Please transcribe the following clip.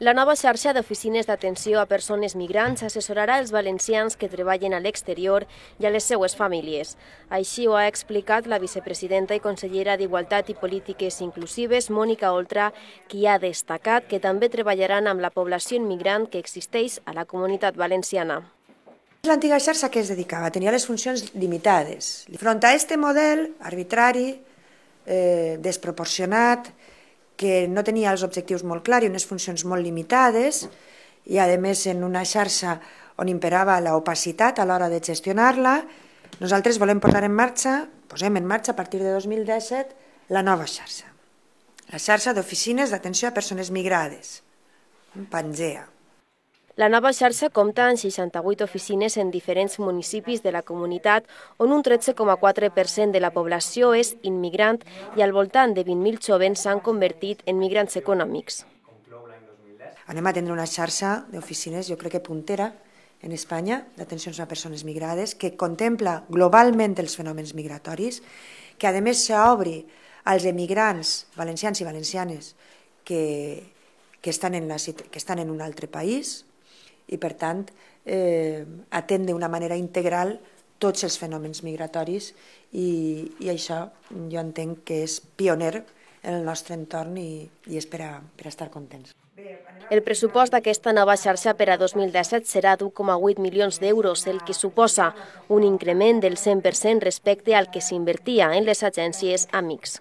La nova xarxa d'oficines d'atenció a persones migrants assessorarà els valencians que treballen a l'exterior i a les seues famílies. Així ho ha explicat la vicepresidenta i consellera d'Igualtat i Polítiques Inclusives, Mònica Oltra, qui ha destacat que també treballaran amb la població immigrant que existeix a la comunitat valenciana. L'antiga xarxa que es dedicava tenia les funcions limitades. Front a aquest model arbitrari, eh, desproporcionat, que no tenia els objectius molt clars i unes funcions molt limitades i a més en una xarxa on imperava la opacitat a l'hora de gestionar-la, nosaltres volem posar en marxa, posem en marxa a partir de 2017, la nova xarxa, la xarxa d'oficines d'atenció a persones migrades, Pangea. La nova xarxa compta amb 68 oficines en diferents municipis de la comunitat, on un 13,4% de la població és immigrant i al voltant de 20.000 jovens s'han convertit en migrants econòmics. Anem a tindre una xarxa d'oficines, jo crec que puntera, en Espanya, d'atencions a persones migrades, que contempla globalment els fenòmens migratoris, que a més s'obri als emigrants valencians i valencianes que, que, estan en la, que estan en un altre país, i, per tant, eh, atén d'una manera integral tots els fenòmens migratoris i, i això jo entenc que és pioner en el nostre entorn i, i és per a, per a estar contents. El pressupost d'aquesta nova xarxa per a 2017 serà d'1,8 milions d'euros, el que suposa un increment del 100% respecte al que s'invertia en les agències Amics.